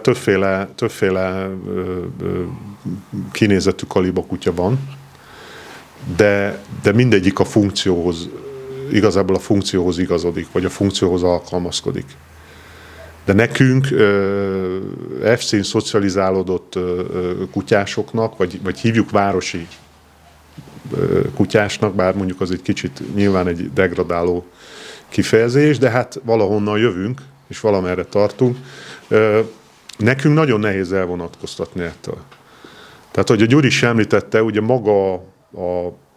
tehát többféle, többféle ö, ö, kinézetű kutya van, de, de mindegyik a funkcióhoz, igazából a funkcióhoz igazodik, vagy a funkcióhoz alkalmazkodik. De nekünk EFSZ-n szocializálódott ö, kutyásoknak, vagy, vagy hívjuk városi ö, kutyásnak, bár mondjuk az egy kicsit nyilván egy degradáló kifejezés, de hát valahonnan jövünk, és valamerre tartunk nekünk nagyon nehéz elvonatkoztatni ettől. Tehát, hogy a Gyuri is említette, ugye maga a,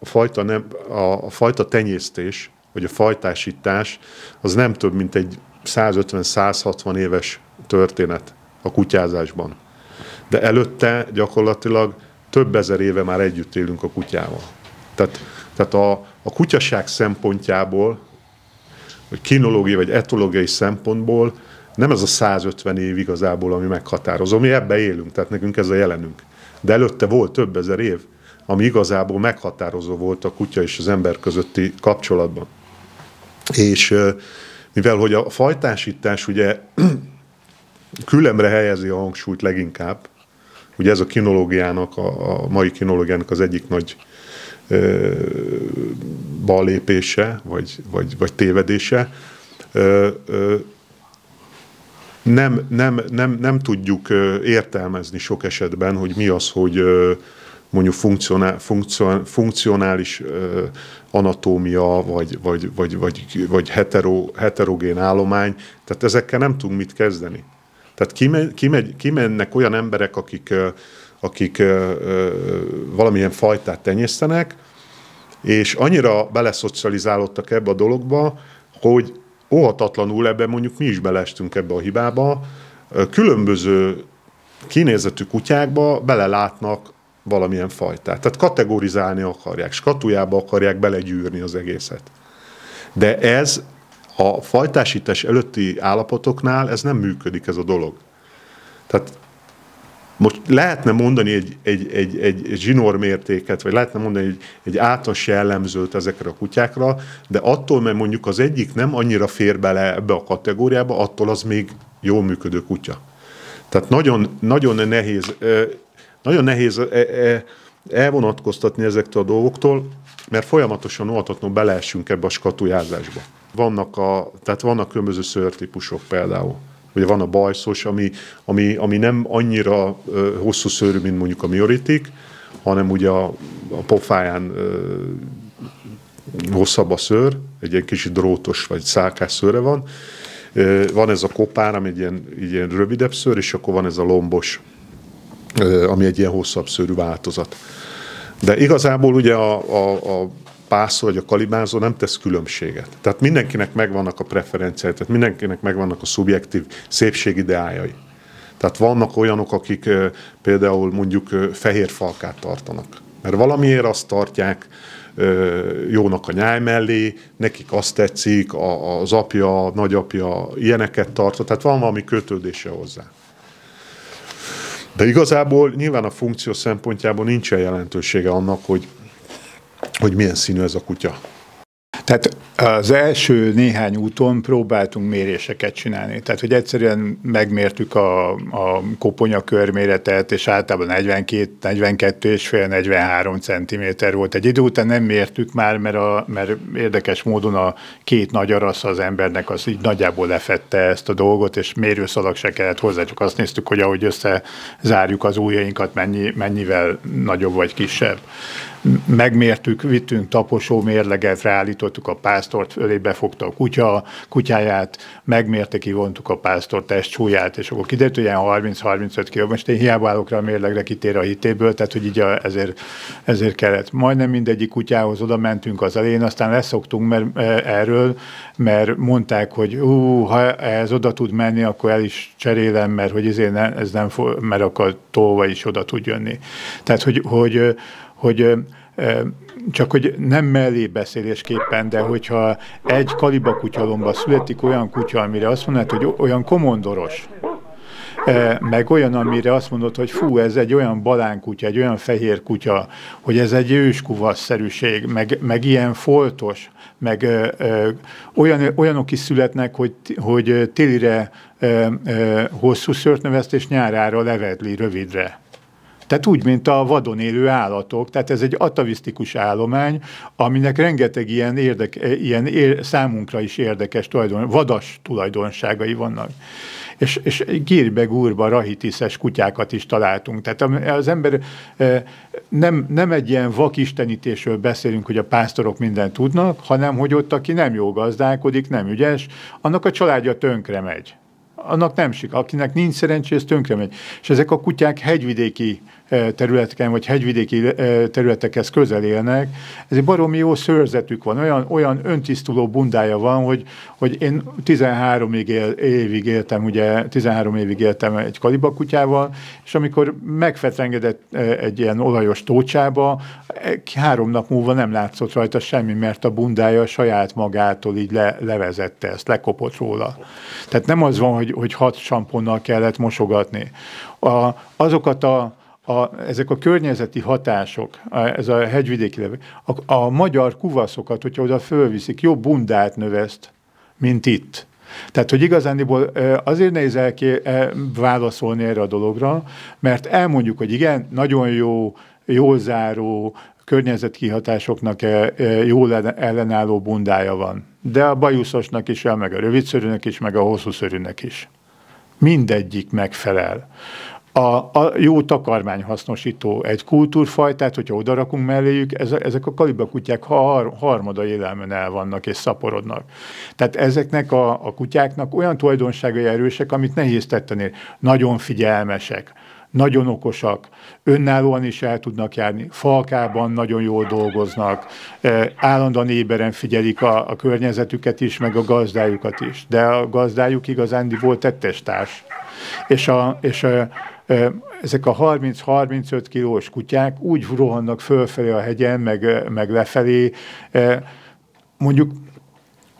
a, fajta, nem, a, a fajta tenyésztés, vagy a fajtásítás, az nem több, mint egy 150-160 éves történet a kutyázásban. De előtte gyakorlatilag több ezer éve már együtt élünk a kutyával. Tehát, tehát a, a kutyaság szempontjából, vagy kinológiai, vagy etológiai szempontból nem ez a 150 év igazából, ami meghatározó. Mi ebbe élünk, tehát nekünk ez a jelenünk. De előtte volt több ezer év, ami igazából meghatározó volt a kutya és az ember közötti kapcsolatban. És mivel hogy a fajtásítás ugye külemre helyezi a hangsúlyt leginkább, ugye ez a kinológiának, a, mai kinológiának az egyik nagy ö, vagy, vagy, vagy tévedése, ö, ö, nem, nem, nem, nem tudjuk értelmezni sok esetben, hogy mi az, hogy mondjuk funkcionál, funkcionális anatómia, vagy, vagy, vagy, vagy, vagy hetero, heterogén állomány, tehát ezekkel nem tudunk mit kezdeni. Tehát kimegy, kimegy, kimennek olyan emberek, akik, akik valamilyen fajtát tenyésztenek, és annyira beleszocializálódtak ebbe a dologba, hogy óhatatlanul ebbe mondjuk mi is belestünk ebbe a hibába, különböző kinézetű kutyákba belelátnak valamilyen fajtát. Tehát kategorizálni akarják, skatujába akarják belegyűrni az egészet. De ez a fajtásítás előtti állapotoknál ez nem működik ez a dolog. Tehát most lehetne mondani egy, egy, egy, egy zsinormértéket, vagy lehetne mondani egy, egy általános jellemzőt ezekre a kutyákra, de attól, mert mondjuk az egyik nem annyira fér bele ebbe a kategóriába, attól az még jól működő kutya. Tehát nagyon, nagyon nehéz, nagyon nehéz elvonatkoztatni ezektől a dolgoktól, mert folyamatosan óvatatlanul beleessünk ebbe a skatujázásba. Vannak, a, tehát vannak különböző szőrtípusok például. Ugye van a bajszos, ami, ami, ami nem annyira hosszú szőrű, mint mondjuk a mioritik, hanem ugye a, a pofáján hosszabb a szőr, egy ilyen kicsit drótos vagy szálkás szőre van. Van ez a kopár, ami egy ilyen, egy ilyen rövidebb szőr, és akkor van ez a lombos, ami egy ilyen hosszabb szőrű változat. De igazából ugye a, a, a pászol vagy a kalibázó nem tesz különbséget. Tehát mindenkinek megvannak a preferenciái, tehát mindenkinek megvannak a szubjektív szépségideájai. Tehát vannak olyanok, akik például mondjuk fehér falkát tartanak. Mert valamiért azt tartják jónak a nyáj mellé, nekik azt tetszik, az apja, a nagyapja ilyeneket tart. tehát van valami kötődése hozzá. De igazából nyilván a funkció szempontjából nincsen jelentősége annak, hogy hogy milyen színű ez a kutya. Tehát az első néhány úton próbáltunk méréseket csinálni. Tehát, hogy egyszerűen megmértük a, a koponya körméretet, és általában 42, 42 és fél 43 cm volt. Egy idő után nem mértük már, mert, a, mert érdekes módon a két nagy arasz az embernek az így nagyjából lefette ezt a dolgot, és mérőszalag se kellett hozzá, csak azt néztük, hogy ahogy összezárjuk az ujjainkat, mennyi, mennyivel nagyobb vagy kisebb megmértük, vittünk taposó mérleget, ráállítottuk a pásztort, fölé befogta a kutya, kutyáját, megmérte, kivontuk a pásztor testsúlyát, és akkor kiderült, hogy ilyen 30-35 kg. Most én hiába állok rá a mérlegre, kitér a hitéből, tehát hogy így a, ezért, ezért kellett. Majdnem mindegyik kutyához oda mentünk az elején, aztán leszoktunk mert, e, erről, mert mondták, hogy ú, ha ez oda tud menni, akkor el is cserélem, mert hogy ezért ne, ez nem fog, mert akkor tolva is oda tud jönni. Tehát, hogy, hogy hogy csak hogy nem beszélésképpen, de hogyha egy kaliba kutyalomba születik olyan kutya, amire azt mondod, hogy olyan komondoros, meg olyan, amire azt mondod, hogy fú, ez egy olyan balán kutya, egy olyan fehér kutya, hogy ez egy őskuvasszerűség, meg, meg ilyen foltos, meg ö, olyan, olyanok is születnek, hogy, hogy télire ö, ö, hosszú szőrt és nyárára levedli rövidre. Tehát úgy, mint a vadon élő állatok, tehát ez egy atavisztikus állomány, aminek rengeteg ilyen, érdek, ilyen ér, számunkra is érdekes tulajdon, vadas tulajdonságai vannak. És, és gírbe gúrba rahitiszes kutyákat is találtunk. Tehát az ember e, nem, nem egy ilyen vakistenítésről beszélünk, hogy a pásztorok mindent tudnak, hanem hogy ott, aki nem jó gazdálkodik, nem ügyes, annak a családja tönkre megy annak nem sik, akinek nincs szerencsé, ez tönkre megy. És ezek a kutyák hegyvidéki területeken, vagy hegyvidéki területekhez közel élnek, egy baromi jó szőrzetük van, olyan, olyan öntisztuló bundája van, hogy, hogy én 13 évig éltem, ugye 13 évig éltem egy kalibakutyával, és amikor megfetrengedett egy ilyen olajos tócsába, e, három nap múlva nem látszott rajta semmi, mert a bundája saját magától így le, levezette ezt, lekopott róla. Tehát nem az van, hogy, hogy hat samponnal kellett mosogatni. A, azokat a a, ezek a környezeti hatások, a, ez a hegyvidéki levő, a, a magyar kuvaszokat, hogyha oda fölviszik, jobb bundát növeszt, mint itt. Tehát, hogy igazániból azért nehéz elké, e, válaszolni erre a dologra, mert elmondjuk, hogy igen, nagyon jó, jól záró, környezetkihatásoknak e, e, jól ellenálló bundája van. De a bajuszosnak is, meg a rövidszörűnek is, meg a hosszúszörűnek is. Mindegyik megfelel a, a jó hasznosító egy kultúrfajtát, hogyha rakunk melléjük, ez, ezek a kalibakutyák har, harmada élelmen el vannak és szaporodnak. Tehát ezeknek a, a kutyáknak olyan tulajdonságai erősek, amit nehéz tetteni. Nagyon figyelmesek, nagyon okosak, önállóan is el tudnak járni, falkában nagyon jól dolgoznak, e, állandóan éberen figyelik a, a környezetüket is, meg a gazdájukat is. De a gazdájuk igazán volt tettestárs. És a, és a, ezek a 30-35 kilós kutyák úgy rohannak fölfelé a hegyen, meg, meg lefelé. Mondjuk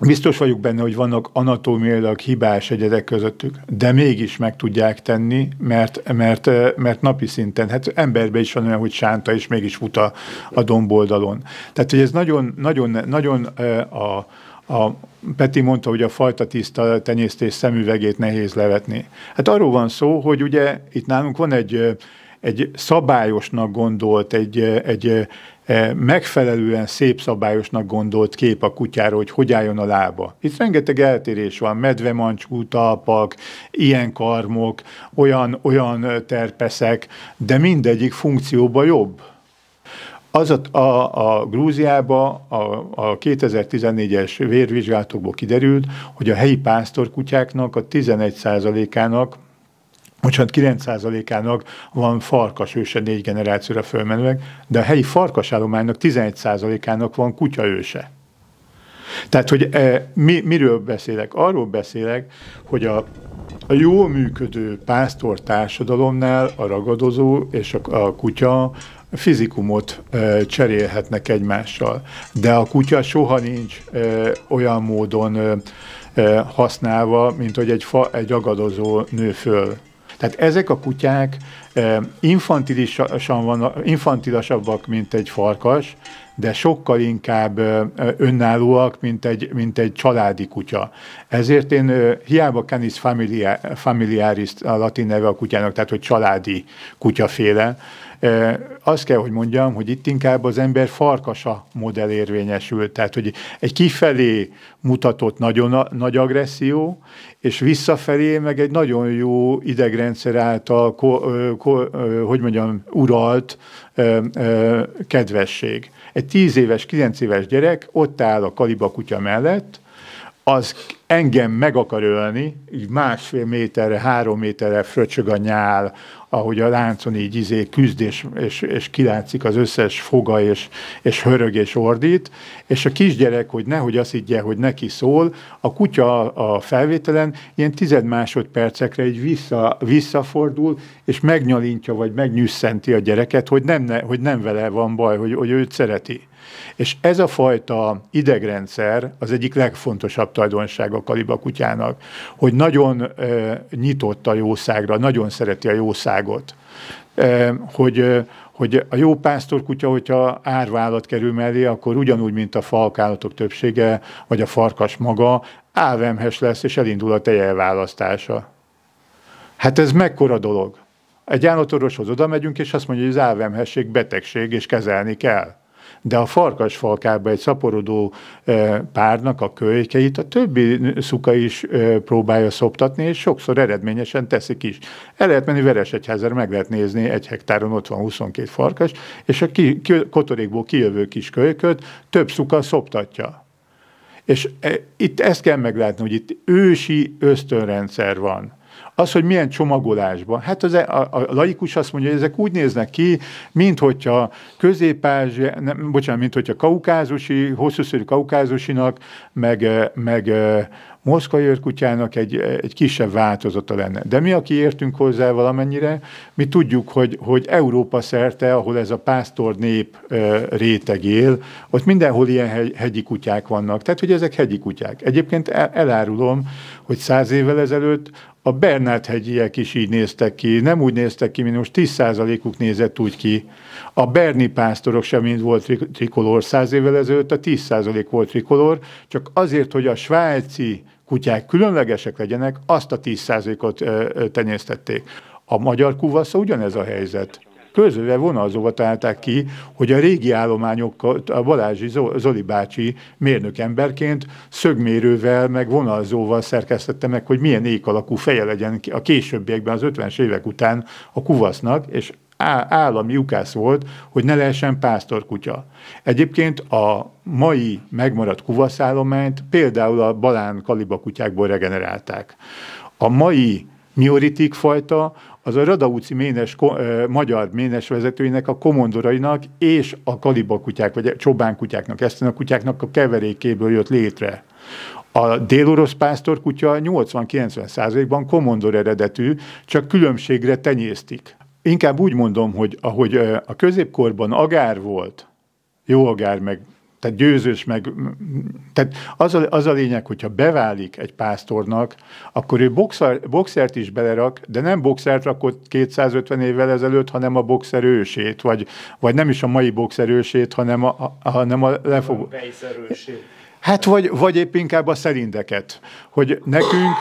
Biztos vagyok benne, hogy vannak anatómiailag hibás egyedek közöttük, de mégis meg tudják tenni, mert, mert, mert napi szinten, hát emberben is van olyan, hogy sánta, és mégis fut a, a domboldalon. Tehát, hogy ez nagyon, nagyon, nagyon a, a, Peti mondta, hogy a fajta tiszta tenyésztés szemüvegét nehéz levetni. Hát arról van szó, hogy ugye itt nálunk van egy, egy szabályosnak gondolt, egy, egy e, megfelelően szép szabályosnak gondolt kép a kutyára, hogy hogy álljon a lába. Itt rengeteg eltérés van, medvemancsú talpak, ilyen karmok, olyan, olyan terpeszek, de mindegyik funkcióban jobb. Az a, a, a Grúziában a, a 2014-es vérvizsgálatokból kiderült, hogy a helyi pásztorkutyáknak a 11%-ának bocsánat, 9%-ának van farkas őse négy generációra fölmenőleg, de a helyi farkasállománynak 11%-ának van kutya őse. Tehát, hogy e, mi, miről beszélek? Arról beszélek, hogy a, a jól működő pásztor társadalomnál a ragadozó és a, a kutya fizikumot ö, cserélhetnek egymással. De a kutya soha nincs ö, olyan módon ö, ö, használva, mint hogy egy fa egy agadozó nő föl. Tehát ezek a kutyák ö, infantilisan van, infantilasabbak, mint egy farkas, de sokkal inkább önállóak, mint egy, mint egy családi kutya. Ezért én hiába canis familiaris a latin neve a kutyának, tehát hogy családi kutyaféle, azt kell, hogy mondjam, hogy itt inkább az ember farkasa modell érvényesül, tehát hogy egy kifelé mutatott nagyon nagy agresszió, és visszafelé meg egy nagyon jó idegrendszer által, ko, ko, hogy mondjam, uralt kedvesség. Egy tíz éves, kilenc éves gyerek ott áll a kaliba kutya mellett, az engem meg akar ölni, így másfél méterre, három méterre fröcsög a nyál, ahogy a láncon így izé küzd, és, és, és kilátszik az összes foga, és, és hörög, és ordít, és a kisgyerek, hogy nehogy azt higgye, hogy neki szól, a kutya a felvételen ilyen tized másodpercekre így vissza, visszafordul, és megnyalintja, vagy megnyüsszenti a gyereket, hogy nem, hogy nem vele van baj, hogy, hogy őt szereti. És ez a fajta idegrendszer az egyik legfontosabb tulajdonság a kaliba kutyának, hogy nagyon ö, nyitott a jószágra, nagyon szereti a jószágot. Ö, hogy, hogy a jó pásztorkutya, hogyha árvállat kerül mellé, akkor ugyanúgy, mint a falkállatok többsége, vagy a farkas maga, álvemhes lesz, és elindul a tejelválasztása. Hát ez mekkora dolog? Egy állatorvoshoz oda megyünk, és azt mondja, hogy az álvemhesség betegség, és kezelni kell de a farkasfalkába egy szaporodó párnak a kölykeit a többi szuka is próbálja szoptatni, és sokszor eredményesen teszik is. El lehet menni Veresegyházára, meg lehet nézni, egy hektáron ott van 22 farkas, és a ki, ki, kotorékból kijövő kis kölyköt több szuka szoptatja. És e, itt ezt kell meglátni, hogy itt ősi ösztönrendszer van az, hogy milyen csomagolásban. Hát az, e, a, a laikus azt mondja, hogy ezek úgy néznek ki, mint hogyha közép nem, bocsánat, mint hogyha kaukázusi, hosszúszörű kaukázusinak, meg, e, meg e, moszkvai őrkutyának egy, egy kisebb változata lenne. De mi, aki értünk hozzá valamennyire, mi tudjuk, hogy, hogy Európa szerte, ahol ez a pásztor nép réteg él, ott mindenhol ilyen hegyi kutyák vannak. Tehát, hogy ezek hegyi kutyák. Egyébként elárulom, hogy száz évvel ezelőtt a Bernát hegyiek is így néztek ki, nem úgy néztek ki, mint most 10%-uk nézett úgy ki. A Berni pásztorok sem mind volt trikolor, száz évvel ezelőtt a 10% volt trikolor, csak azért, hogy a svájci kutyák különlegesek legyenek, azt a 10%-ot tenyésztették. A magyar kuvasza ugyanez a helyzet közöve vonalzóba találták ki, hogy a régi állományokat a Balázsi Zoli bácsi emberként szögmérővel, meg vonalzóval szerkesztette meg, hogy milyen ék alakú feje legyen a későbbiekben, az 50-es évek után a kuvasznak, és állami ukász volt, hogy ne lehessen pásztorkutya. Egyébként a mai megmaradt kuvaszállományt például a balán kaliba kutyákból regenerálták. A mai mioritik fajta, az a Radauci ménes, magyar ménes vezetőinek, a komondorainak és a kalibakutyák, vagy a csobánkutyáknak, ezt a kutyáknak a keverékéből jött létre. A délorosz pásztorkutya 80-90 százalékban komondor eredetű, csak különbségre tenyésztik inkább úgy mondom, hogy ahogy a középkorban agár volt, jó agár, meg tehát győzős, meg, tehát az a, az a lényeg, hogyha beválik egy pásztornak, akkor ő boxer, boxert is belerak, de nem boxert rakott 250 évvel ezelőtt, hanem a boxer ősét, vagy, vagy nem is a mai boxer ősét, hanem a, a, hanem a lefogó. Hát vagy, vagy épp inkább a szerindeket, hogy nekünk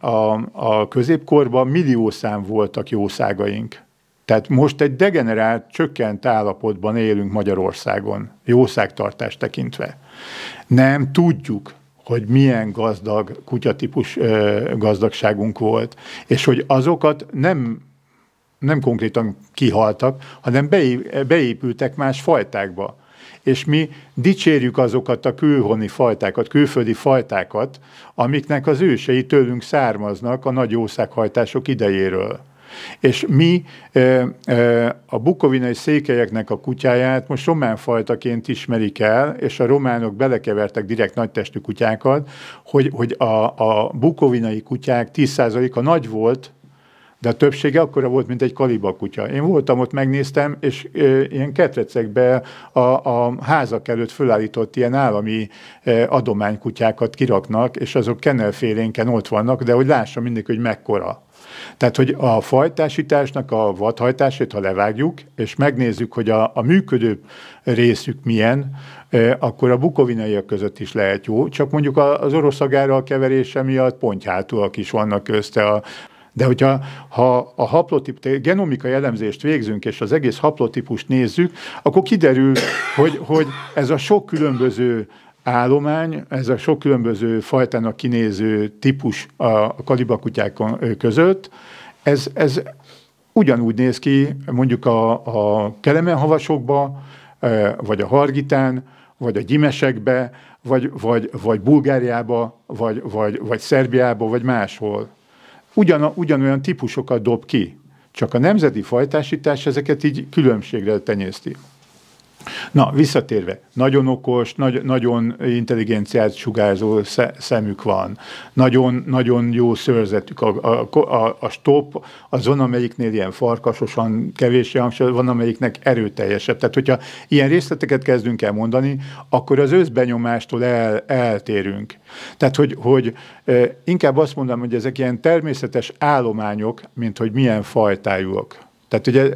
a, a középkorban szám voltak jószágaink. Tehát most egy degenerált, csökkent állapotban élünk Magyarországon, jószágtartást tekintve. Nem tudjuk, hogy milyen gazdag kutyatípus ö, gazdagságunk volt, és hogy azokat nem nem konkrétan kihaltak, hanem beépültek más fajtákba és mi dicsérjük azokat a külhoni fajtákat, külföldi fajtákat, amiknek az ősei tőlünk származnak a nagy országhajtások idejéről. És mi a bukovinai székelyeknek a kutyáját most román fajtaként ismerik el, és a románok belekevertek direkt nagytestű kutyákat, hogy, hogy a, a bukovinai kutyák 10%-a nagy volt, de a többsége akkor volt, mint egy kaliba kutya. Én voltam ott, megnéztem, és ilyen ketrecekbe a, a házak előtt fölállított ilyen állami adománykutyákat kiraknak, és azok kennelfélénken ott vannak, de hogy lássa mindig, hogy mekkora. Tehát, hogy a fajtásításnak a vadhajtásét, ha levágjuk, és megnézzük, hogy a, a működő részük milyen, akkor a bukovinaiak között is lehet jó, csak mondjuk az oroszagára a keverése miatt pontjátúak is vannak közte a de hogyha ha a haplotip, genomikai elemzést végzünk, és az egész haplotípust nézzük, akkor kiderül, hogy, hogy ez a sok különböző állomány, ez a sok különböző fajtának kinéző típus a kalibakutyák között, ez, ez ugyanúgy néz ki mondjuk a, a kelemenhavasokba, vagy a hargitán, vagy a gyimesekbe, vagy, vagy, vagy Bulgáriába, vagy, vagy, vagy Szerbiába, vagy máshol ugyan, ugyanolyan típusokat dob ki, csak a nemzeti fajtásítás ezeket így különbségre tenyészti. Na, visszatérve, nagyon okos, nagy, nagyon intelligenciát sugárzó szemük van, nagyon, nagyon jó szőrzetük. A, a, a, a stop az van, amelyiknél ilyen farkasosan kevés hangsúly, van, amelyiknek erőteljesebb. Tehát, hogyha ilyen részleteket kezdünk el mondani, akkor az őszbenyomástól el, eltérünk. Tehát, hogy, hogy inkább azt mondom, hogy ezek ilyen természetes állományok, mint hogy milyen fajtájúak. Tehát ugye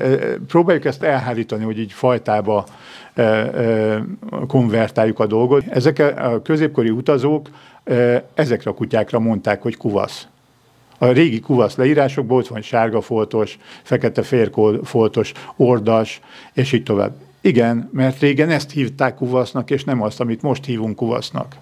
próbáljuk ezt elhárítani, hogy így fajtába konvertáljuk a dolgot. Ezek a középkori utazók ezekre a kutyákra mondták, hogy kuvasz. A régi kuvasz leírásokból ott van sárga foltos, fekete férfoltos, ordas, és így tovább. Igen, mert régen ezt hívták kuvasznak, és nem azt, amit most hívunk kuvasznak.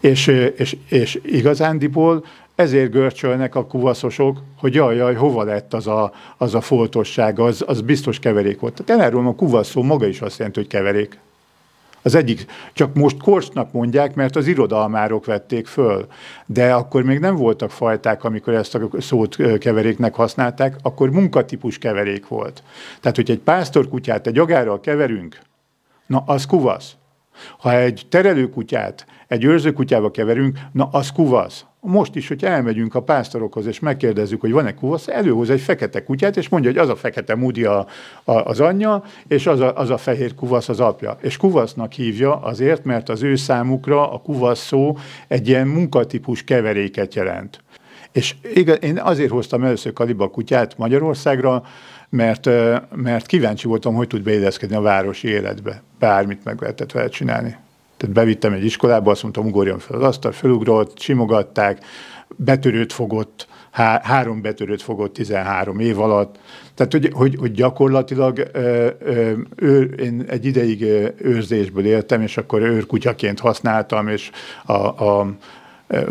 És, és, és igazándiból ezért görcsölnek a kuvaszosok, hogy jaj, jaj, hova lett az a, az a foltosság, az, az biztos keverék volt. Tehát erről a kuvaszó maga is azt jelenti, hogy keverék. Az egyik, csak most korsnak mondják, mert az irodalmárok vették föl. De akkor még nem voltak fajták, amikor ezt a szót keveréknek használták, akkor munkatípus keverék volt. Tehát, hogy egy pásztorkutyát egy agárral keverünk, na az kuvasz. Ha egy terelőkutyát egy őrzőkutyába keverünk, na az kuvasz most is, hogy elmegyünk a pásztorokhoz, és megkérdezzük, hogy van-e kuvasz, előhoz egy fekete kutyát, és mondja, hogy az a fekete múdi a, a, az anyja, és az a, az a fehér kuvasz az apja. És kuvasznak hívja azért, mert az ő számukra a kuvasz szó egy ilyen munkatípus keveréket jelent. És igaz, én azért hoztam először Kaliba kutyát Magyarországra, mert, mert kíváncsi voltam, hogy tud beilleszkedni a városi életbe. Bármit meg lehetett vele csinálni. Tehát bevittem egy iskolába, azt mondtam, ugorjon fel az asztal, felugrott, simogatták, betörőt fogott, há, három betörőt fogott 13 év alatt. Tehát, hogy, hogy, hogy gyakorlatilag ö, ö, ő, én egy ideig őrzésből éltem, és akkor őrkutyaként használtam, és a, a,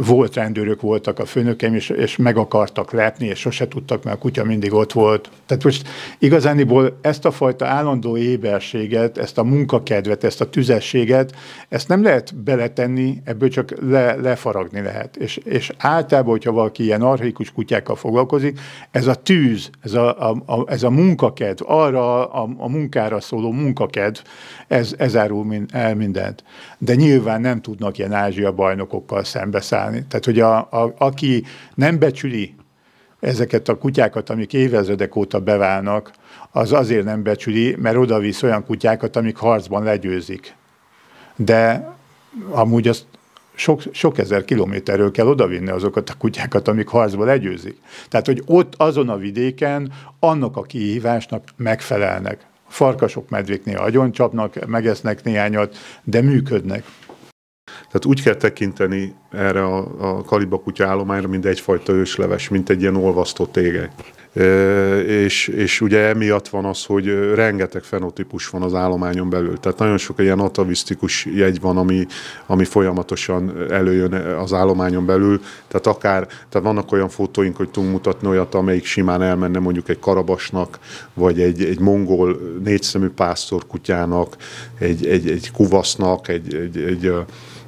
volt rendőrök voltak a főnökeim, és, és meg akartak lepni, és sose tudtak, mert a kutya mindig ott volt. Tehát most igazániból ezt a fajta állandó éberséget, ezt a munkakedvet, ezt a tüzességet, ezt nem lehet beletenni, ebből csak le, lefaragni lehet. És, és általában, hogyha valaki ilyen archaikus kutyákkal foglalkozik, ez a tűz, ez a, a, a, ez a munkakedv, arra a, a munkára szóló munkakedv, ez, ez árul min, el mindent. De nyilván nem tudnak ilyen Ázsia bajnokokkal szembe szállni. Tehát, hogy a, a, aki nem becsüli ezeket a kutyákat, amik évezredek óta beválnak, az azért nem becsüli, mert oda visz olyan kutyákat, amik harcban legyőzik. De amúgy azt sok, sok ezer kilométerről kell odavinni azokat a kutyákat, amik harcba legyőzik. Tehát, hogy ott azon a vidéken annak a kihívásnak megfelelnek. Farkasok medvéknél agyon csapnak, megesznek néhányat, de működnek. Tehát úgy kell tekinteni erre a, a kutya állományra, mint egyfajta ősleves, mint egy ilyen olvasztó tégely. És, és ugye emiatt van az, hogy rengeteg fenotípus van az állományon belül. Tehát nagyon sok ilyen atavisztikus jegy van, ami, ami folyamatosan előjön az állományon belül. Tehát akár, tehát vannak olyan fotóink, hogy tudunk mutatni olyat, amelyik simán elmenne mondjuk egy karabasnak, vagy egy, egy mongol négyszemű pásztorkutyának, egy, egy, egy kuvasznak, egy, egy, egy, egy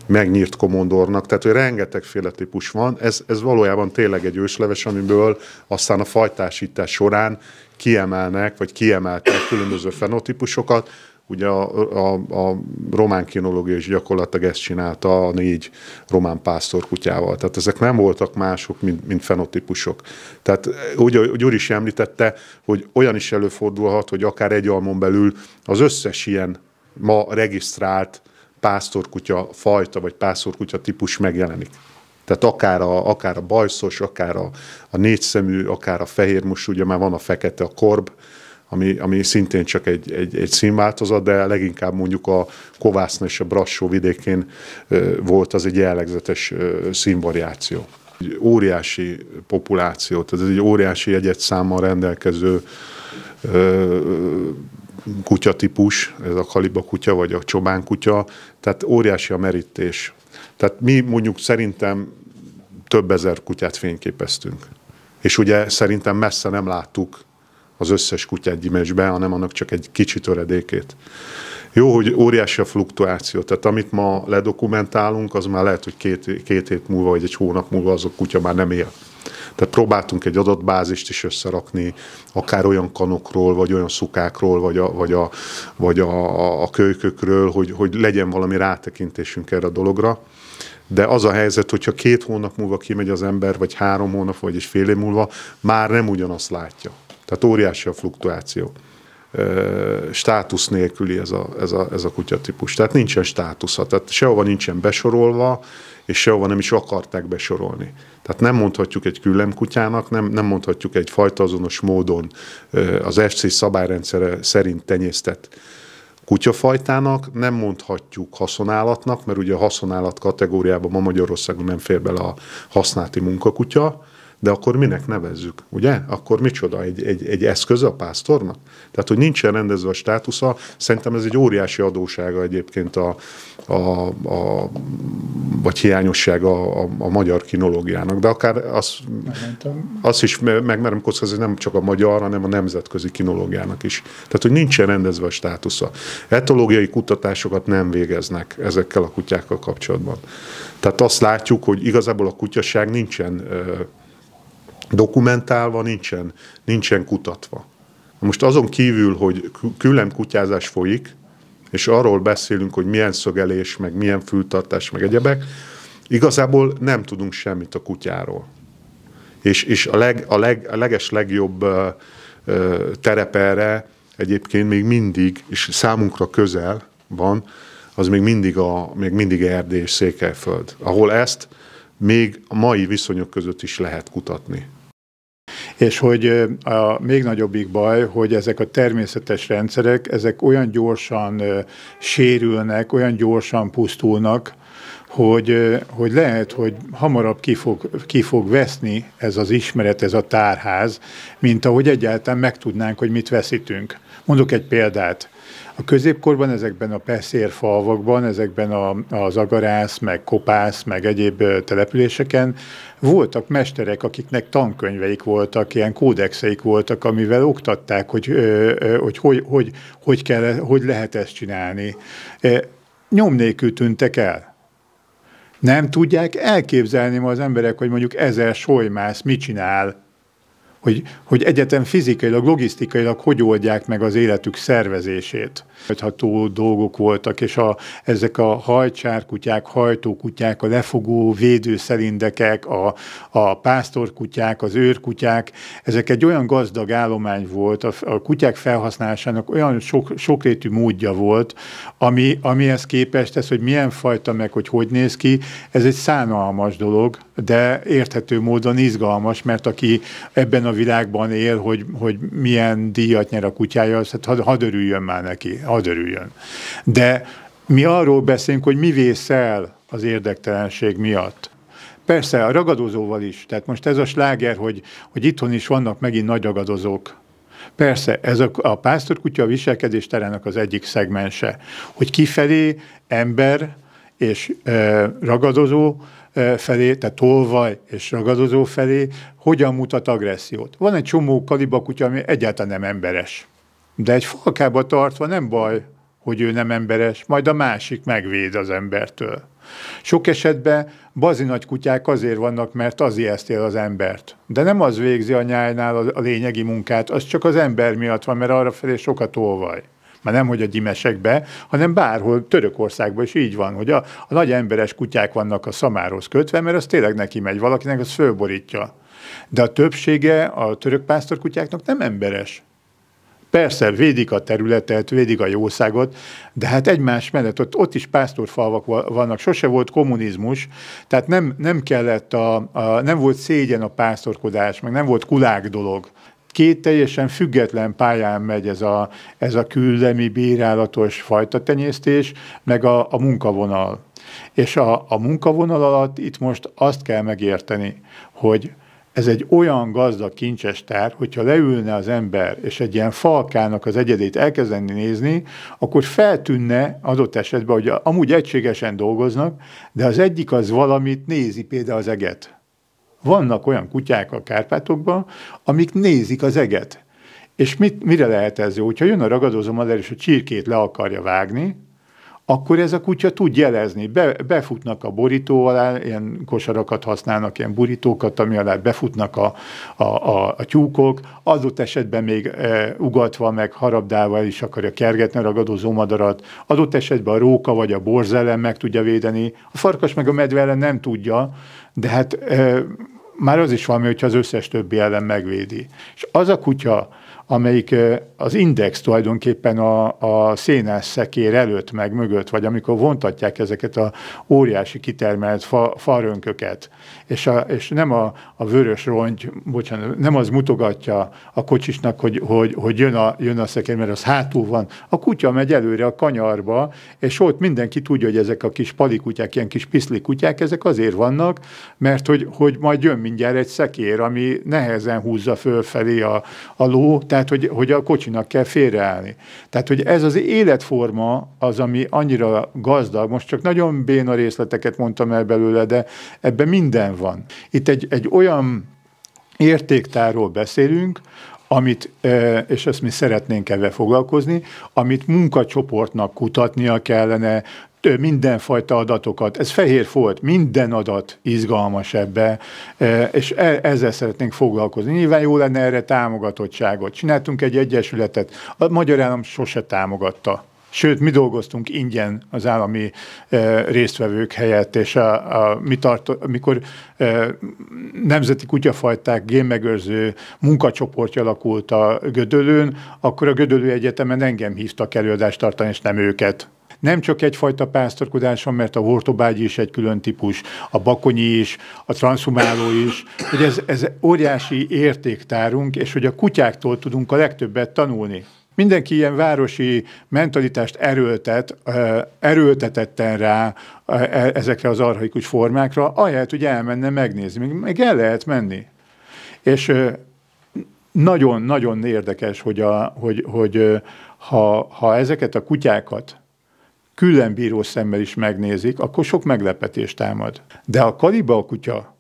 megnyírt komondornak, tehát hogy féle típus van, ez, ez valójában tényleg egy ősleves, amiből aztán a fajtásítás során kiemelnek, vagy kiemeltek különböző fenotípusokat, Ugye a, a, a román kinológia is gyakorlatilag ezt csinálta a négy román pásztor kutyával. Tehát ezek nem voltak mások, mint, mint fenotípusok. Tehát úgy, úgy úr is említette, hogy olyan is előfordulhat, hogy akár egy almon belül az összes ilyen ma regisztrált pásztorkutya fajta, vagy pásztorkutya típus megjelenik. Tehát akár a, akár a bajszos, akár a, a négyszemű, akár a fehér, most ugye már van a fekete, a korb, ami, ami szintén csak egy, egy, egy színváltozat, de leginkább mondjuk a Kovászna és a Brassó vidékén volt az egy jellegzetes színvariáció. Egy óriási populációt, ez egy óriási számmal rendelkező kutyatípus, ez a kaliba kutya vagy a csobán kutya, tehát óriási a merítés. Tehát mi mondjuk szerintem több ezer kutyát fényképeztünk. És ugye szerintem messze nem láttuk az összes kutyát gyimesbe, hanem annak csak egy kicsi töredékét. Jó, hogy óriási a fluktuáció, tehát amit ma ledokumentálunk, az már lehet, hogy két, két hét múlva vagy egy hónap múlva az a kutya már nem él. Tehát próbáltunk egy adatbázist is összerakni, akár olyan kanokról, vagy olyan szukákról, vagy a, vagy a, vagy a, a kölykökről, hogy, hogy legyen valami rátekintésünk erre a dologra. De az a helyzet, hogyha két hónap múlva kimegy az ember, vagy három hónap, vagy egy fél év múlva, már nem ugyanazt látja. Tehát óriási a fluktuáció státusz nélküli ez a, ez a, ez a kutyatípus. Tehát nincsen státusza, tehát sehova nincsen besorolva, és sehova nem is akarták besorolni. Tehát nem mondhatjuk egy küllemkutyának, nem, nem mondhatjuk egy fajta azonos módon az FC szabályrendszere szerint tenyésztett kutyafajtának, nem mondhatjuk haszonállatnak, mert ugye a haszonállat kategóriában ma Magyarországon nem fér bele a használati munkakutya, de akkor minek nevezzük, ugye? Akkor micsoda? Egy, egy, egy eszköz a pásztornak? Tehát, hogy nincsen rendezve a státusza, szerintem ez egy óriási adósága egyébként a, a, a vagy hiányossága a, a magyar kinológiának. De akár azt az is megmerem kockázni, nem csak a magyar, hanem a nemzetközi kinológiának is. Tehát, hogy nincsen rendezve a státusza. Etológiai kutatásokat nem végeznek ezekkel a kutyákkal kapcsolatban. Tehát azt látjuk, hogy igazából a kutyasság nincsen dokumentálva, nincsen, nincsen kutatva. Most azon kívül, hogy külön kutyázás folyik, és arról beszélünk, hogy milyen szögelés, meg milyen fültartás, meg egyebek, igazából nem tudunk semmit a kutyáról. És, és a, leg, a, leg, a leges legjobb ö, ö, terep erre egyébként még mindig, és számunkra közel van, az még mindig, a, még mindig Erdély és Székelyföld, ahol ezt még a mai viszonyok között is lehet kutatni. És hogy a még nagyobbik baj, hogy ezek a természetes rendszerek, ezek olyan gyorsan sérülnek, olyan gyorsan pusztulnak, hogy, hogy lehet, hogy hamarabb ki fog, ki fog veszni ez az ismeret, ez a tárház, mint ahogy egyáltalán megtudnánk, hogy mit veszítünk. Mondok egy példát. A középkorban ezekben a peszérfalvakban, ezekben a, az agarász, meg kopász, meg egyéb településeken voltak mesterek, akiknek tankönyveik voltak, ilyen kódexeik voltak, amivel oktatták, hogy hogy, hogy, hogy, hogy, kell, hogy lehet ezt csinálni. Nyom nélkül tűntek el. Nem tudják elképzelni ma az emberek, hogy mondjuk ezer solymász mit csinál hogy, hogy egyetem fizikailag, logisztikailag hogy oldják meg az életük szervezését. Ható dolgok voltak, és a, ezek a hajcsárkutyák, hajtókutyák, a lefogó védőszerindekek, a, a pásztorkutyák, az őrkutyák, ezek egy olyan gazdag állomány volt, a, a kutyák felhasználásának olyan sok, sokrétű módja volt, ami, amihez képest ez, hogy milyen fajta meg, hogy hogy néz ki, ez egy szánalmas dolog, de érthető módon izgalmas, mert aki ebben a a világban él, hogy, hogy milyen díjat nyer a kutyája, hát hadd, hadd örüljön már neki, hadd örüljön. De mi arról beszélünk, hogy mi vészel az érdektelenség miatt. Persze, a ragadozóval is. Tehát most ez a sláger, hogy, hogy itthon is vannak megint nagy ragadozók. Persze, ez a, a pásztorkutya a viselkedés terének az egyik szegmense, hogy kifelé ember és e, ragadozó felé, tehát tolvaj és ragadozó felé, hogyan mutat agressziót. Van egy csomó kalibakutya, ami egyáltalán nem emberes. De egy falkába tartva nem baj, hogy ő nem emberes, majd a másik megvéd az embertől. Sok esetben bazi nagy kutyák azért vannak, mert az ijesztél az embert. De nem az végzi a nyájnál a lényegi munkát, az csak az ember miatt van, mert arra felé sokat olvaj már nem, hogy a gyimesekbe, hanem bárhol, Törökországban is így van, hogy a, a nagy emberes kutyák vannak a szamához kötve, mert az tényleg neki megy valakinek, az fölborítja. De a többsége a török pásztorkutyáknak nem emberes. Persze, védik a területet, védik a jószágot, de hát egymás mellett ott, ott is pásztorfalvak vannak, sose volt kommunizmus, tehát nem, nem kellett a, a, nem volt szégyen a pásztorkodás, meg nem volt kulák dolog két teljesen független pályán megy ez a, ez a küldemi bírálatos fajta tenyésztés, meg a, a munkavonal. És a, a munkavonal alatt itt most azt kell megérteni, hogy ez egy olyan gazdag kincses tár, hogyha leülne az ember, és egy ilyen falkának az egyedét elkezdeni nézni, akkor feltűnne adott esetben, hogy amúgy egységesen dolgoznak, de az egyik az valamit nézi, például az eget vannak olyan kutyák a Kárpátokban, amik nézik az eget. És mit, mire lehet ez jó? Hogyha jön a ragadozó madár, és a csirkét le akarja vágni, akkor ez a kutya tud jelezni. Be, befutnak a borító alá, ilyen kosarakat használnak, ilyen borítókat, ami alá befutnak a, a, a, a tyúkok, adott esetben még e, ugatva, meg harabdával is akarja kergetni a ragadozó madarat, adott esetben a róka vagy a borzelem meg tudja védeni, a farkas meg a medve ellen nem tudja, de hát e, már az is valami, hogyha az összes többi ellen megvédi. És az a kutya, amelyik az index tulajdonképpen a, a szénás szekér előtt meg mögött, vagy amikor vontatják ezeket a óriási kitermelt fa, farönköket, és, a, és nem a, a vörös rongy, bocsánat, nem az mutogatja a kocsisnak, hogy, hogy, hogy jön, a, jön a szekér, mert az hátul van. A kutya megy előre a kanyarba, és ott mindenki tudja, hogy ezek a kis palikutyák, ilyen kis kutyák, ezek azért vannak, mert hogy, hogy majd jön mindjárt egy szekér, ami nehezen húzza fölfelé a, a ló, tehát tehát hogy, hogy a kocsinak kell félreállni. Tehát, hogy ez az életforma az, ami annyira gazdag, most csak nagyon béna részleteket mondtam el belőle, de ebben minden van. Itt egy, egy olyan értéktárról beszélünk, amit, és ezt mi szeretnénk ebben foglalkozni, amit munkacsoportnak kutatnia kellene, mindenfajta adatokat. Ez fehér folt, minden adat izgalmas ebbe, e, és e, ezzel szeretnénk foglalkozni. Nyilván jó lenne erre támogatottságot. Csináltunk egy egyesületet, a Magyar Állam sose támogatta Sőt, mi dolgoztunk ingyen az állami e, résztvevők helyett, és a, a, mi tart, amikor e, nemzeti kutyafajták génmegőrző munkacsoportja alakult a Gödölőn, akkor a Gödölő Egyetemen engem hívtak előadást tartani, és nem őket nem csak egyfajta pásztorkodás van, mert a Hortobágyi is egy külön típus, a Bakonyi is, a Transzumáló is, hogy ez, ez óriási értéktárunk, és hogy a kutyáktól tudunk a legtöbbet tanulni. Mindenki ilyen városi mentalitást erőltet, erőltetetten rá e, ezekre az arhaikus formákra, ahelyett, hogy elmenne megnézni, még el lehet menni. És nagyon-nagyon érdekes, hogy, a, hogy, hogy ha, ha ezeket a kutyákat különbíró szemmel is megnézik, akkor sok meglepetést támad. De a kanibal kutya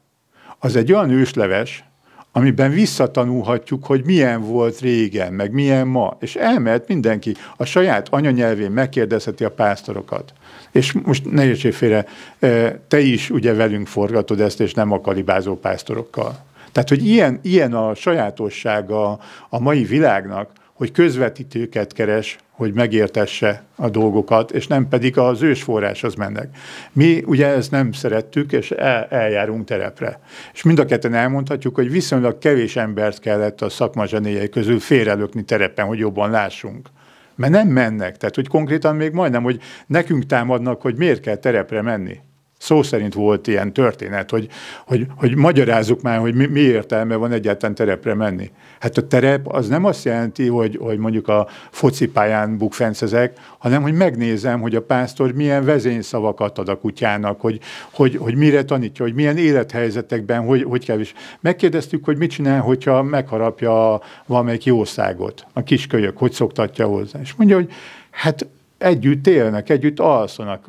az egy olyan ősleves, amiben visszatanulhatjuk, hogy milyen volt régen, meg milyen ma, és elmehet mindenki, a saját anyanyelvén megkérdezheti a pásztorokat. És most ne félre, eh, te is ugye velünk forgatod ezt, és nem a kalibázó pásztorokkal. Tehát, hogy ilyen, ilyen a sajátossága a mai világnak, hogy közvetítőket keres, hogy megértesse a dolgokat, és nem pedig az ősforráshoz mennek. Mi ugye ezt nem szerettük, és el, eljárunk terepre. És mind a ketten elmondhatjuk, hogy viszonylag kevés embert kellett a szakma közül félrelökni terepen, hogy jobban lássunk mert nem mennek. Tehát, hogy konkrétan még majdnem, hogy nekünk támadnak, hogy miért kell terepre menni szó szerint volt ilyen történet, hogy, hogy, hogy magyarázzuk már, hogy mi, mi értelme van egyáltalán terepre menni. Hát a terep az nem azt jelenti, hogy, hogy mondjuk a focipályán bukfencezek, hanem hogy megnézem, hogy a pásztor milyen vezényszavakat ad a kutyának, hogy, hogy, hogy mire tanítja, hogy milyen élethelyzetekben, hogy, hogy kell is. Megkérdeztük, hogy mit csinál, hogyha megharapja valamelyik jószágot, a kiskölyök, hogy szoktatja hozzá. És mondja, hogy hát együtt élnek, együtt alszanak,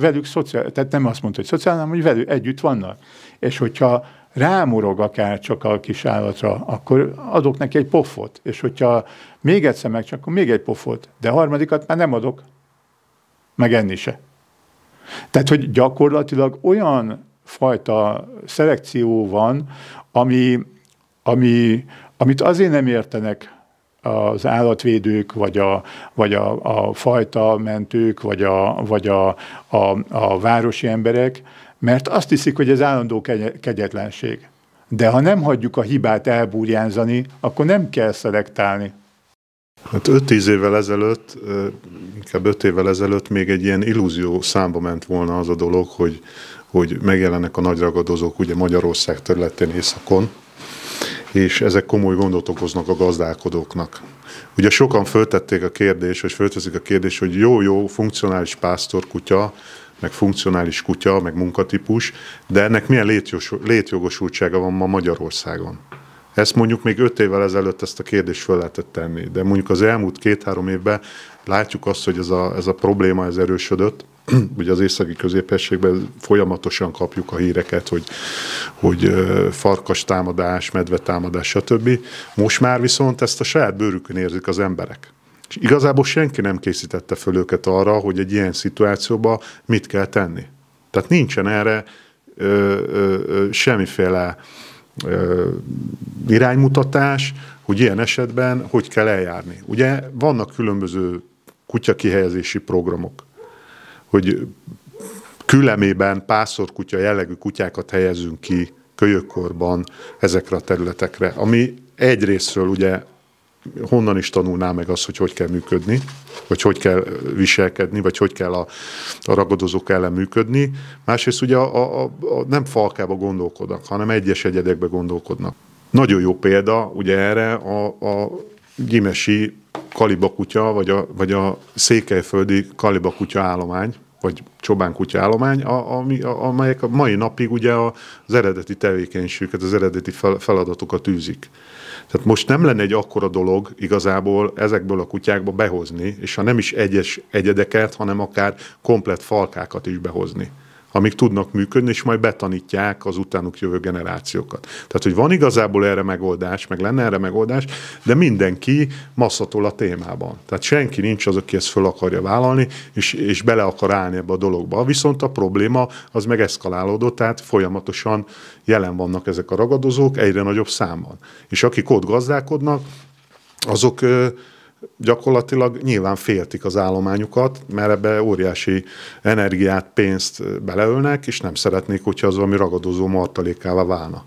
velük szociál, tehát nem azt mondta, hogy szociál, hanem hogy velük együtt vannak. És hogyha rámorog akár csak a kis állatra, akkor adok neki egy pofot. És hogyha még egyszer meg, csak akkor még egy pofot. De harmadikat már nem adok, meg enni se. Tehát, hogy gyakorlatilag olyan fajta szelekció van, ami, ami, amit azért nem értenek az állatvédők, vagy a, vagy a, a fajta mentők, vagy, a, vagy a, a, a városi emberek, mert azt hiszik, hogy ez állandó kegyetlenség. De ha nem hagyjuk a hibát elbúrjánzani, akkor nem kell szelektálni. Hát 5-10 évvel ezelőtt, inkább 5 évvel ezelőtt még egy ilyen illúzió számba ment volna az a dolog, hogy, hogy megjelennek a nagyragadozók ugye Magyarország területén északon, és ezek komoly gondot okoznak a gazdálkodóknak. Ugye sokan föltették a kérdést, vagy fölteszik a kérdést, hogy jó-jó, funkcionális pásztorkutya, meg funkcionális kutya, meg munkatípus, de ennek milyen létjogosultsága van ma Magyarországon? Ezt mondjuk még öt évvel ezelőtt ezt a kérdést föl lehetett tenni, de mondjuk az elmúlt két-három évben látjuk azt, hogy ez a, ez a probléma ez erősödött, ugye az északi középességben folyamatosan kapjuk a híreket, hogy, hogy farkas támadás, medve támadás, stb. Most már viszont ezt a saját bőrükön érzik az emberek. És igazából senki nem készítette föl őket arra, hogy egy ilyen szituációban mit kell tenni. Tehát nincsen erre ö, ö, ö, semmiféle ö, iránymutatás, hogy ilyen esetben hogy kell eljárni. Ugye vannak különböző kutyakihelyezési programok hogy külemében pászorkutya jellegű kutyákat helyezünk ki kölyökkorban ezekre a területekre, ami egyrésztről ugye honnan is tanulná meg az hogy hogy kell működni, vagy hogy kell viselkedni, vagy hogy kell a, a ragadozók ellen működni. Másrészt ugye a, a, a, nem falkába gondolkodnak, hanem egyes egyedekbe gondolkodnak. Nagyon jó példa ugye erre a, a gyimesi kalibakutya, vagy a, vagy a székelyföldi kalibakutya állomány, vagy csobánkutya állomány, ami, amelyek a mai napig ugye az eredeti tevékenységüket, az eredeti feladatokat tűzik. Tehát most nem lenne egy akkora dolog igazából ezekből a kutyákba behozni, és ha nem is egyes egyedeket, hanem akár komplet falkákat is behozni amik tudnak működni, és majd betanítják az utánuk jövő generációkat. Tehát, hogy van igazából erre megoldás, meg lenne erre megoldás, de mindenki masszatol a témában. Tehát senki nincs az, aki ezt föl akarja vállalni, és, és bele akar állni ebbe a dologba. Viszont a probléma az meg eszkalálódott, tehát folyamatosan jelen vannak ezek a ragadozók egyre nagyobb számban. És akik ott gazdálkodnak, azok gyakorlatilag nyilván féltik az állományukat, mert ebbe óriási energiát, pénzt beleölnek, és nem szeretnék, hogyha az valami ragadozó martalékává válna.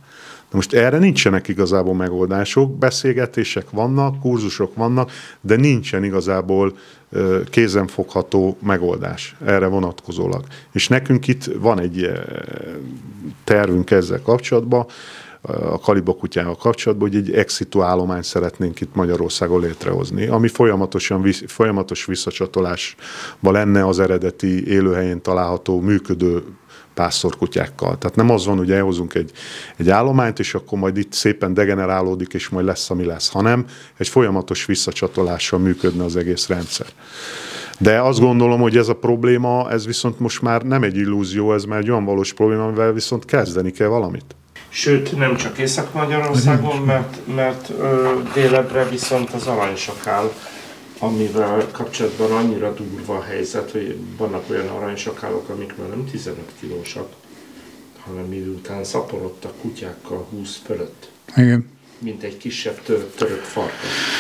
Na most erre nincsenek igazából megoldások, beszélgetések vannak, kurzusok vannak, de nincsen igazából kézenfogható megoldás erre vonatkozólag. És nekünk itt van egy tervünk ezzel kapcsolatban, a kaliba kutyával kapcsolatban, hogy egy exitu állományt szeretnénk itt Magyarországon létrehozni, ami folyamatosan, folyamatos visszacsatolásban lenne az eredeti élőhelyén található működő pásztorkutyákkal. Tehát nem az van, hogy elhozunk egy, egy állományt, és akkor majd itt szépen degenerálódik, és majd lesz, ami lesz, hanem egy folyamatos visszacsatolással működne az egész rendszer. De azt gondolom, hogy ez a probléma, ez viszont most már nem egy illúzió, ez már egy olyan valós probléma, amivel viszont kezdeni kell valamit. Sőt, nem csak Észak-Magyarországon, mert, mert ö, délebbre viszont az aranysakál, amivel kapcsolatban annyira durva a helyzet, hogy vannak olyan aranysakálok, amik már nem 15 kilósak, hanem miután szaporodtak kutyákkal 20 fölött. Igen mint egy kisebb tör, török farkas.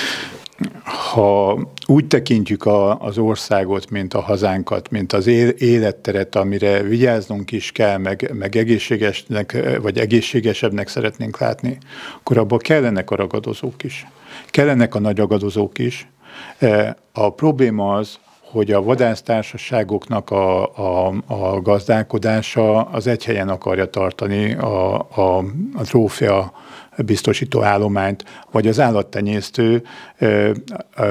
Ha úgy tekintjük a, az országot, mint a hazánkat, mint az életteret, amire vigyáznunk is kell, meg, meg egészségesnek, vagy egészségesebbnek szeretnénk látni, akkor abban kellenek a ragadozók is. Kellenek a nagy ragadozók is. E, a probléma az, hogy a vadásztársaságoknak a, a, a gazdálkodása az egy helyen akarja tartani a, a, a trófea biztosító állományt, vagy az állattenyésztő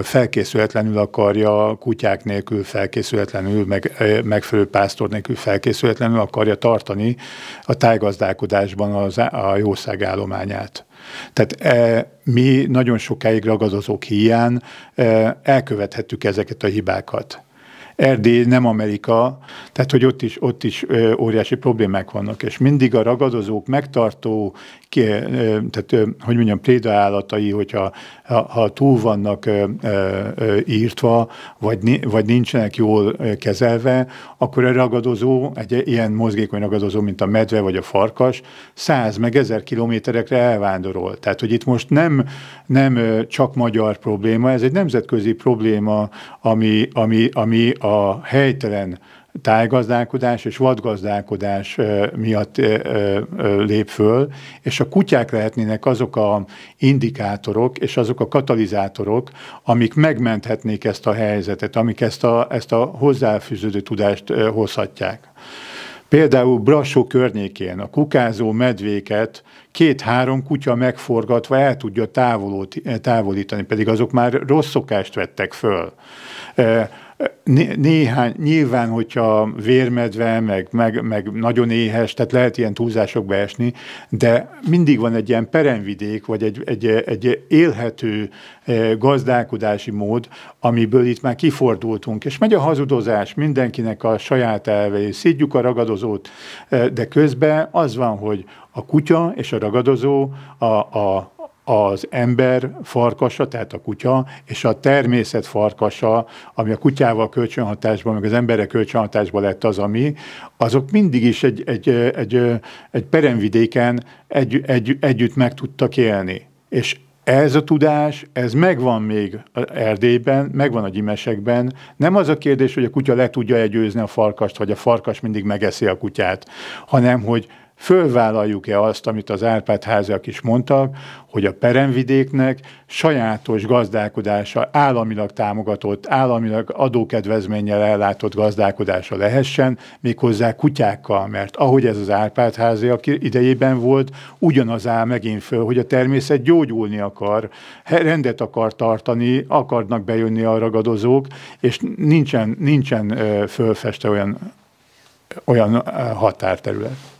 felkészületlenül akarja, kutyák nélkül felkészületlenül, meg, megfelelő pásztor nélkül felkészületlenül akarja tartani a tájgazdálkodásban az, a jószág állományát. Tehát e, mi nagyon sokáig ragadozók hiány e, elkövethettük ezeket a hibákat. Erdély nem Amerika, tehát hogy ott is, ott is e, óriási problémák vannak, és mindig a ragadozók megtartó ki, tehát, hogy mondjam, prédaállatai, hogyha ha, ha túl vannak írtva, vagy, vagy nincsenek jól kezelve, akkor a ragadozó, egy ilyen mozgékony ragadozó, mint a medve vagy a farkas, 100 meg 1000 kilométerekre elvándorol. Tehát, hogy itt most nem, nem csak magyar probléma, ez egy nemzetközi probléma, ami, ami, ami a helytelen tájgazdálkodás és vadgazdálkodás miatt lép föl, és a kutyák lehetnének azok a indikátorok és azok a katalizátorok, amik megmenthetnék ezt a helyzetet, amik ezt a, ezt a hozzáfűződő tudást hozhatják. Például Brassó környékén a kukázó medvéket két-három kutya megforgatva el tudja távolítani, pedig azok már rossz szokást vettek föl néhány, nyilván, hogyha vérmedve, meg, meg, meg nagyon éhes, tehát lehet ilyen túlzásokba esni, de mindig van egy ilyen peremvidék, vagy egy, egy, egy élhető eh, gazdálkodási mód, amiből itt már kifordultunk, és megy a hazudozás, mindenkinek a saját elvei, szidjuk a ragadozót, eh, de közben az van, hogy a kutya és a ragadozó, a, a, az ember farkasa, tehát a kutya, és a természet farkasa, ami a kutyával kölcsönhatásban, meg az emberek kölcsönhatásban lett az, ami, azok mindig is egy, egy, egy, egy peremvidéken egy, egy, együtt meg tudtak élni. És ez a tudás, ez megvan még Erdélyben, megvan a gyimesekben. Nem az a kérdés, hogy a kutya le tudja egyőzni a farkast, vagy a farkas mindig megeszi a kutyát, hanem hogy fölvállaljuk-e azt, amit az Árpád házak is mondtak, hogy a peremvidéknek sajátos gazdálkodása, államilag támogatott, államilag adókedvezménnyel ellátott gazdálkodása lehessen, méghozzá kutyákkal, mert ahogy ez az Árpád háziak idejében volt, ugyanaz áll megint föl, hogy a természet gyógyulni akar, rendet akar tartani, akarnak bejönni a ragadozók, és nincsen, nincsen fölfeste olyan, olyan határterület.